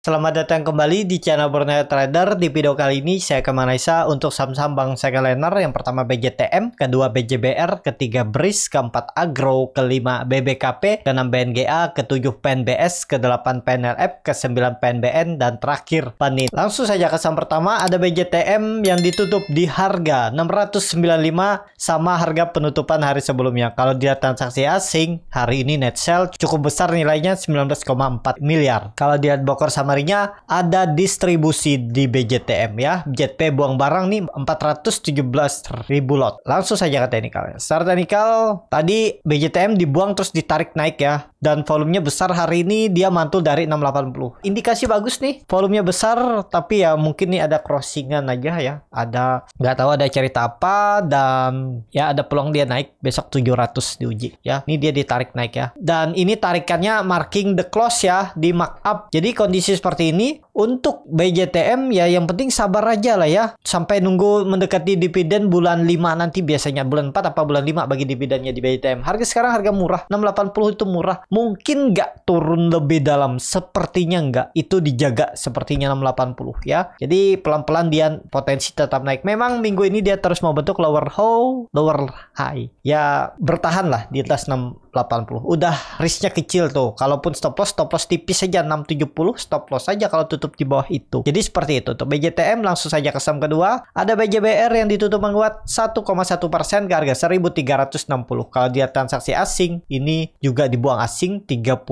Selamat datang kembali di channel Borneo Trader. Di video kali ini saya akan menganalisa untuk saham-saham bank yang pertama BJTM, kedua BJBR, ketiga BRIS, keempat Agro, kelima BBKP, keenam BNGA, ketujuh PNBS, kedelapan PNLF, kesembilan PNBN, dan terakhir Panin. Langsung saja ke saham pertama ada BJTM yang ditutup di harga 695 sama harga penutupan hari sebelumnya. Kalau dilihat transaksi asing, hari ini net sell cukup besar nilainya 19,4 miliar. Kalau dilihat bokor sama lemarinya ada distribusi di BJTM ya. JP buang barang nih 417 ribu lot. Langsung saja ke teknikal. Secara teknikal tadi BJTM dibuang terus ditarik naik ya. Dan volumenya besar hari ini dia mantul dari 680. Indikasi bagus nih. Volumenya besar tapi ya mungkin nih ada crossingan aja ya. Ada nggak tahu ada cerita apa dan ya ada peluang dia naik besok 700 diuji ya. Ini dia ditarik naik ya. Dan ini tarikannya marking the close ya di markup. Jadi kondisi seperti ini untuk BJTM ya yang penting sabar aja lah ya sampai nunggu mendekati dividen bulan 5 nanti biasanya bulan 4 apa bulan 5 bagi dividennya di BJTM harga sekarang harga murah 680 itu murah mungkin nggak turun lebih dalam sepertinya nggak itu dijaga sepertinya 680 ya jadi pelan-pelan dia potensi tetap naik memang minggu ini dia terus mau bentuk lower low lower high ya bertahan lah di atas 680 udah risknya kecil tuh kalaupun stop loss stop loss tipis saja 670 stop loss saja kalau tuh ditutup di bawah itu. Jadi seperti itu. Untuk BJTM langsung saja ke saham kedua. Ada BJBR yang ditutup menguat 1,1% persen ke harga 1360. Kalau dia transaksi asing, ini juga dibuang asing 30,7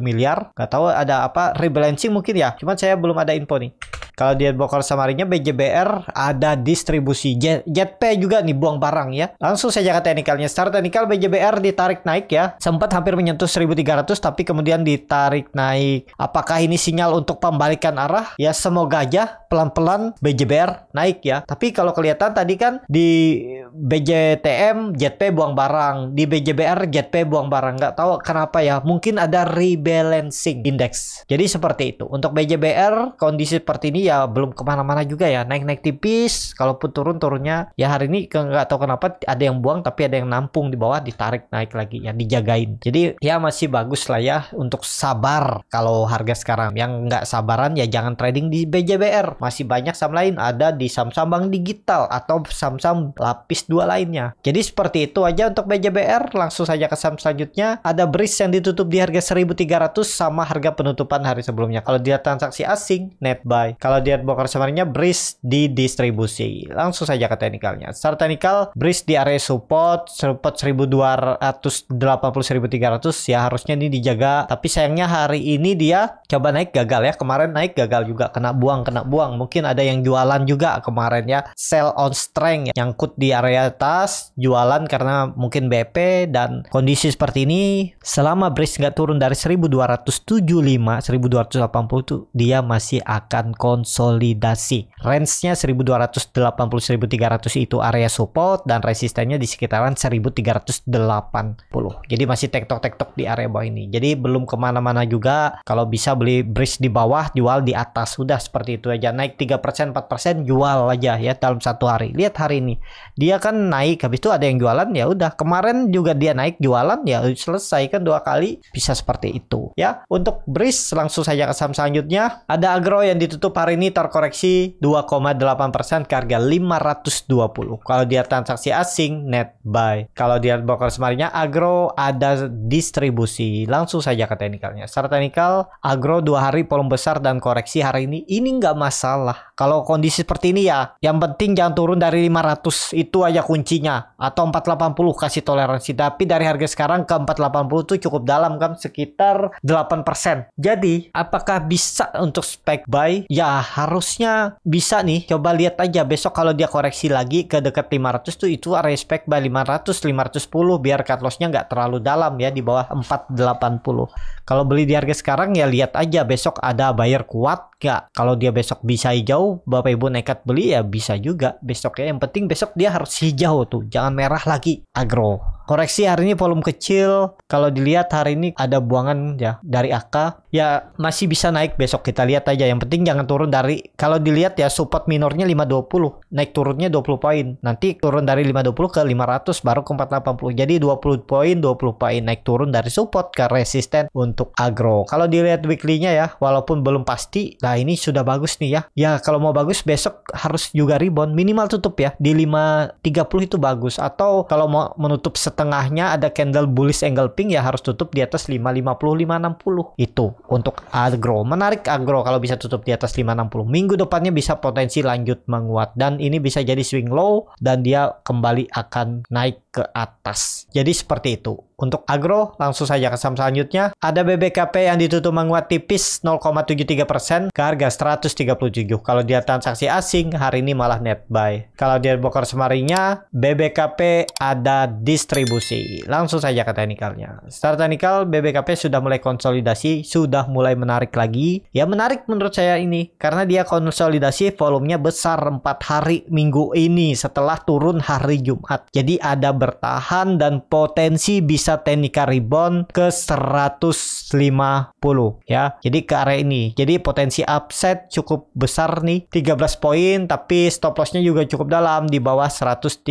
miliar. Gak tahu ada apa rebalancing mungkin ya. Cuman saya belum ada info nih. Kalau dia bokor Samarinya BJBR ada distribusi. Jet, JP juga nih buang barang ya. Langsung saja ke teknikalnya. Start teknikal BJBR ditarik naik ya. Sempat hampir menyentuh 1300 tapi kemudian ditarik naik. Apakah ini sinyal untuk pembalikan arah? Ya semoga aja pelan-pelan BJBR naik ya. Tapi kalau kelihatan tadi kan di BJTM JP buang barang, di BJBR JP buang barang. Nggak tahu kenapa ya. Mungkin ada rebalancing indeks. Jadi seperti itu. Untuk BJBR kondisi seperti ini ya belum kemana-mana juga ya naik-naik tipis kalaupun turun turunnya ya hari ini nggak tahu kenapa ada yang buang tapi ada yang nampung di bawah ditarik naik lagi ya dijagain jadi ya masih bagus lah ya untuk sabar kalau harga sekarang yang nggak sabaran ya jangan trading di BJBR masih banyak saham lain ada di saham-saham bank digital atau saham-saham lapis dua lainnya jadi seperti itu aja untuk BJBR langsung saja ke saham selanjutnya ada BRIS yang ditutup di harga 1300 sama harga penutupan hari sebelumnya kalau dia transaksi asing net buy kalau kalau dilihat bongkar sebenarnya breeze di distribusi. Langsung saja ke teknikalnya. Secara teknikal, breeze di area support, support 1280 1300 ya harusnya ini dijaga. Tapi sayangnya hari ini dia coba naik gagal ya. Kemarin naik gagal juga, kena buang, kena buang. Mungkin ada yang jualan juga kemarin ya. Sell on strength ya. nyangkut di area atas, jualan karena mungkin BP dan kondisi seperti ini selama breeze nggak turun dari 1275 1280 tuh dia masih akan kon konsolidasi. Range-nya 1280-1300 itu area support dan resistennya di sekitaran 1380. Jadi masih tektok-tektok di area bawah ini. Jadi belum kemana-mana juga. Kalau bisa beli bridge di bawah, jual di atas. Sudah seperti itu aja. Naik 3%, 4% jual aja ya dalam satu hari. Lihat hari ini. Dia kan naik, habis itu ada yang jualan ya udah. Kemarin juga dia naik jualan ya selesai kan dua kali. Bisa seperti itu ya. Untuk bridge langsung saja ke saham selanjutnya. Ada agro yang ditutup hari ini terkoreksi 2,8% ke harga 520. Kalau dia transaksi asing net buy. Kalau dia broker semarinya agro ada distribusi. Langsung saja ke teknikalnya. Secara teknikal agro dua hari volume besar dan koreksi hari ini ini nggak masalah kalau kondisi seperti ini ya, yang penting jangan turun dari 500 itu aja kuncinya atau 480 kasih toleransi. Tapi dari harga sekarang ke 480 itu cukup dalam kan sekitar 8%. Jadi, apakah bisa untuk spek buy? Ya, harusnya bisa nih. Coba lihat aja besok kalau dia koreksi lagi ke dekat 500 tuh itu area spec buy 500 510 biar cut loss-nya nggak terlalu dalam ya di bawah 480. Kalau beli di harga sekarang ya lihat aja besok ada buyer kuat ya kalau dia besok bisa hijau bapak ibu nekat beli ya bisa juga besoknya yang penting besok dia harus hijau tuh jangan merah lagi agro koreksi hari ini volume kecil kalau dilihat hari ini ada buangan ya dari AK ya masih bisa naik besok kita lihat aja yang penting jangan turun dari kalau dilihat ya support minornya 520 naik turunnya 20 poin nanti turun dari 520 ke 500 baru ke 480 jadi 20 poin 20 poin naik turun dari support ke resisten untuk agro kalau dilihat weekly-nya ya walaupun belum pasti nah ini sudah bagus nih ya ya kalau mau bagus besok harus juga rebound minimal tutup ya di 530 itu bagus atau kalau mau menutup setengahnya ada candle bullish angle pink ya harus tutup di atas 55560 itu untuk agro menarik agro kalau bisa tutup di atas 560 minggu depannya bisa potensi lanjut menguat dan ini bisa jadi swing low dan dia kembali akan naik ke atas. Jadi seperti itu. Untuk agro, langsung saja ke saham selanjutnya. Ada BBKP yang ditutup menguat tipis 0,73% ke harga 137. Kalau dia transaksi asing, hari ini malah net buy. Kalau dia broker semarinya, BBKP ada distribusi. Langsung saja ke teknikalnya. Start teknikal, BBKP sudah mulai konsolidasi, sudah mulai menarik lagi. Ya menarik menurut saya ini, karena dia konsolidasi volumenya besar 4 hari minggu ini setelah turun hari Jumat. Jadi ada bertahan dan potensi bisa teknika rebound ke 150 ya. Jadi ke area ini. Jadi potensi upset cukup besar nih 13 poin tapi stop lossnya juga cukup dalam di bawah 130.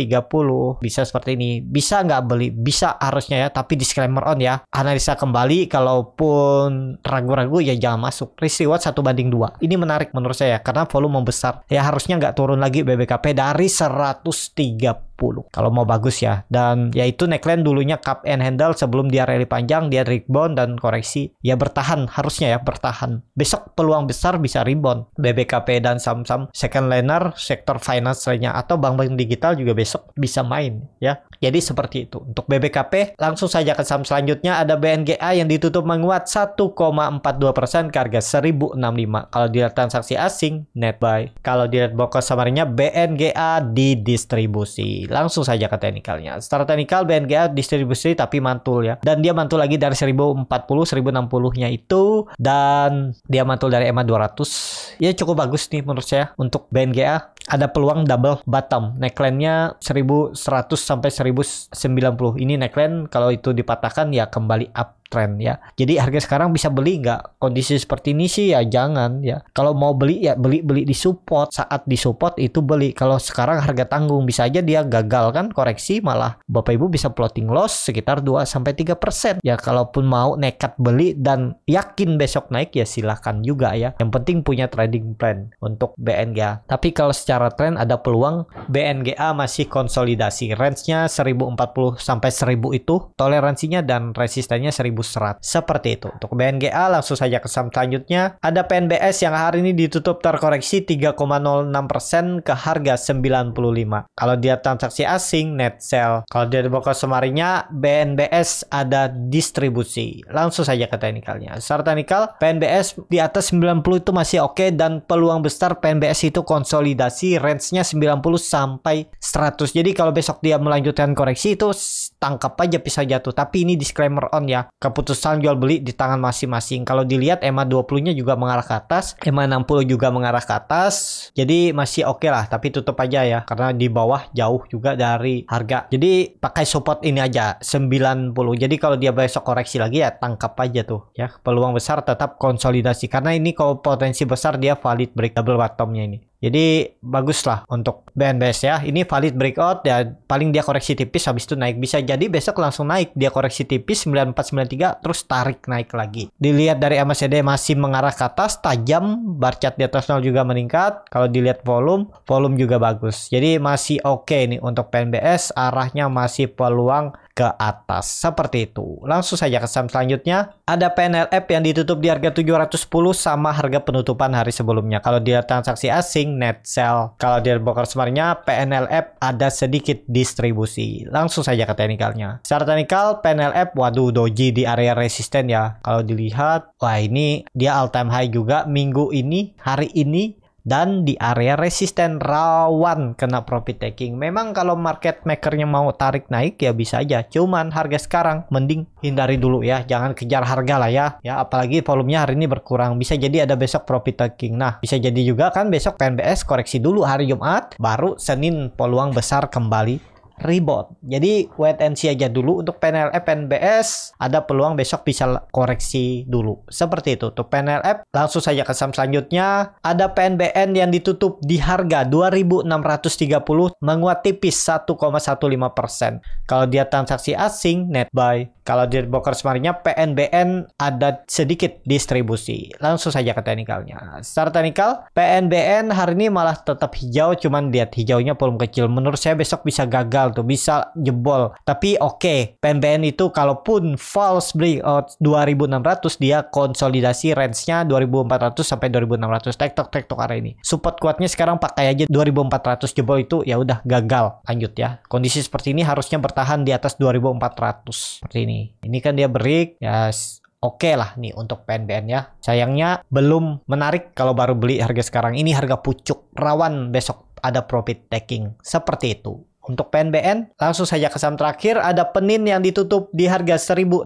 Bisa seperti ini. Bisa nggak beli? Bisa harusnya ya tapi disclaimer on ya. Analisa kembali kalaupun ragu-ragu ya jangan masuk. Risk reward 1 banding 2. Ini menarik menurut saya karena volume membesar. Ya harusnya nggak turun lagi BBKP dari 130 10. Kalau mau bagus ya. Dan yaitu neckline dulunya cup and handle sebelum dia rally panjang, dia rebound dan koreksi. Ya bertahan, harusnya ya bertahan. Besok peluang besar bisa rebound. BBKP dan Samsam second liner, sektor finance lainnya atau bank-bank digital juga besok bisa main ya. Jadi seperti itu. Untuk BBKP langsung saja ke saham selanjutnya ada BNGA yang ditutup menguat 1,42% ke harga 1065. Kalau dilihat transaksi asing net buy. Kalau dilihat bokos samarinya BNGA didistribusi. Langsung saja ke teknikalnya. Secara teknikal BNGA distribusi tapi mantul ya. Dan dia mantul lagi dari 1040 1060-nya itu dan dia mantul dari EMA 200. Ya cukup bagus nih menurut saya untuk BNGA ada peluang double bottom. Neckline-nya 1100 sampai 1090. Ini neckline kalau itu dipatahkan ya kembali uptrend ya. Jadi harga sekarang bisa beli nggak? Kondisi seperti ini sih ya jangan ya. Kalau mau beli ya beli beli di support saat di support itu beli. Kalau sekarang harga tanggung bisa aja dia gagal kan koreksi malah Bapak Ibu bisa plotting loss sekitar 2 sampai 3%. Ya kalaupun mau nekat beli dan yakin besok naik ya silahkan juga ya. Yang penting punya trading plan untuk BN ya. Tapi kalau secara secara tren ada peluang BNGA masih konsolidasi. Range-nya 1040 sampai 1000 itu, toleransinya dan resistennya 1100. Seperti itu. Untuk BNGA langsung saja ke saham selanjutnya. Ada PNBS yang hari ini ditutup terkoreksi 3,06% ke harga 95. Kalau dia transaksi asing, net sell. Kalau dia dibawa ke semarinya, BNBS ada distribusi. Langsung saja ke teknikalnya. Secara teknikal, PNBS di atas 90 itu masih oke okay, dan peluang besar PNBS itu konsolidasi koreksi range-nya 90 sampai 100. Jadi kalau besok dia melanjutkan koreksi itu tangkap aja bisa jatuh. Tapi ini disclaimer on ya. Keputusan jual beli di tangan masing-masing. Kalau dilihat EMA 20-nya juga mengarah ke atas, EMA 60 juga mengarah ke atas. Jadi masih oke okay lah, tapi tutup aja ya karena di bawah jauh juga dari harga. Jadi pakai support ini aja 90. Jadi kalau dia besok koreksi lagi ya tangkap aja tuh ya. Peluang besar tetap konsolidasi karena ini kalau potensi besar dia valid break double bottomnya ini. Jadi bagus lah untuk BNBS ya. Ini valid breakout ya paling dia koreksi tipis habis itu naik bisa jadi besok langsung naik dia koreksi tipis 9493 terus tarik naik lagi. Dilihat dari MACD masih mengarah ke atas tajam bar chart di atas nol juga meningkat. Kalau dilihat volume, volume juga bagus. Jadi masih oke okay nih untuk BNBS arahnya masih peluang ke atas. Seperti itu. Langsung saja ke saham selanjutnya. Ada PNLF yang ditutup di harga 710 sama harga penutupan hari sebelumnya. Kalau dia transaksi asing, net sell. Kalau dia broker semarnya, PNLF ada sedikit distribusi. Langsung saja ke teknikalnya. Secara teknikal, PNLF, waduh doji di area resisten ya. Kalau dilihat, wah ini dia all time high juga minggu ini, hari ini dan di area resisten rawan kena profit taking. Memang kalau market makernya mau tarik naik ya bisa aja. Cuman harga sekarang mending hindari dulu ya. Jangan kejar harga lah ya. Ya apalagi volumenya hari ini berkurang. Bisa jadi ada besok profit taking. Nah bisa jadi juga kan besok PNBS koreksi dulu hari Jumat. Baru Senin peluang besar kembali rebound. Jadi wait and see aja dulu untuk PNLF PNBS ada peluang besok bisa koreksi dulu. Seperti itu untuk PNLF langsung saja ke saham selanjutnya ada PNBN yang ditutup di harga 2630 menguat tipis 1,15%. Kalau dia transaksi asing net buy, kalau di broker semarinya PNBN ada sedikit distribusi. Langsung saja ke teknikalnya. Secara teknikal PNBN hari ini malah tetap hijau cuman lihat hijaunya volume kecil. Menurut saya besok bisa gagal gagal tuh bisa jebol. Tapi oke, okay, PNBN itu kalaupun false breakout eh, 2600 dia konsolidasi range-nya 2400 sampai 2600 tektok tektok hari ini. Support kuatnya sekarang pakai aja 2400 jebol itu ya udah gagal. Lanjut ya. Kondisi seperti ini harusnya bertahan di atas 2400 seperti ini. Ini kan dia break ya oke okay lah nih untuk PNBN ya. Sayangnya belum menarik kalau baru beli harga sekarang. Ini harga pucuk rawan besok ada profit taking seperti itu. Untuk PNBN, langsung saja ke saham terakhir, ada Penin yang ditutup di harga 1.695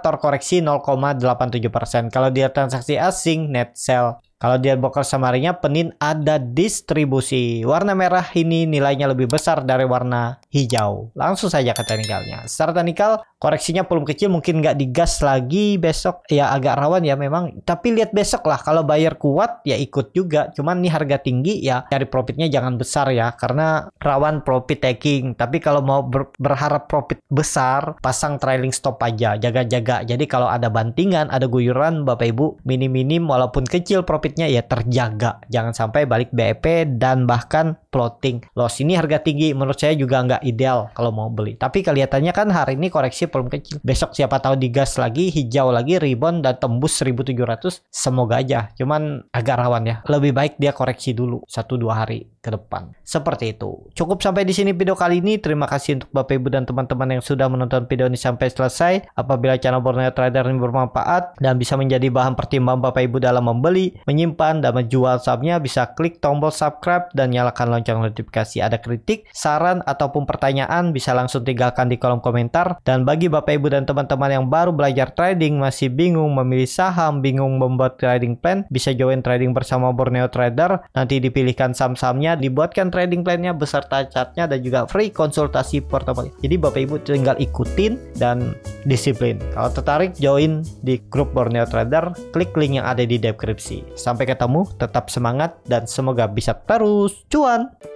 terkoreksi 0,87%. Kalau dia transaksi asing, net sell. Kalau di adblocker summary-nya, penin ada distribusi. Warna merah ini nilainya lebih besar dari warna hijau. Langsung saja ke teknikalnya. Secara teknikal, koreksinya belum kecil. Mungkin nggak digas lagi besok. Ya agak rawan ya memang. Tapi lihat besok lah. Kalau bayar kuat, ya ikut juga. Cuman nih harga tinggi ya cari profitnya jangan besar ya. Karena rawan profit taking. Tapi kalau mau ber berharap profit besar, pasang trailing stop aja. Jaga-jaga. Jadi kalau ada bantingan, ada guyuran, Bapak Ibu, minim-minim walaupun kecil profit ya terjaga jangan sampai balik BEP dan bahkan floating loss. Ini harga tinggi menurut saya juga nggak ideal kalau mau beli. Tapi kelihatannya kan hari ini koreksi belum kecil. Besok siapa tahu digas lagi, hijau lagi, rebound dan tembus 1700 semoga aja. Cuman agak rawan ya. Lebih baik dia koreksi dulu satu dua hari ke depan. Seperti itu. Cukup sampai di sini video kali ini. Terima kasih untuk Bapak Ibu dan teman-teman yang sudah menonton video ini sampai selesai. Apabila channel Borneo Trader ini bermanfaat dan bisa menjadi bahan pertimbangan Bapak Ibu dalam membeli, menyimpan dan menjual sahamnya, bisa klik tombol subscribe dan nyalakan lonceng lonceng notifikasi ada kritik, saran, ataupun pertanyaan bisa langsung tinggalkan di kolom komentar. Dan bagi Bapak Ibu dan teman-teman yang baru belajar trading, masih bingung memilih saham, bingung membuat trading plan, bisa join trading bersama Borneo Trader. Nanti dipilihkan saham-sahamnya, dibuatkan trading plannya beserta chartnya dan juga free konsultasi portofolio. Jadi Bapak Ibu tinggal ikutin dan disiplin. Kalau tertarik, join di grup Borneo Trader, klik link yang ada di deskripsi. Sampai ketemu, tetap semangat, dan semoga bisa terus cuan!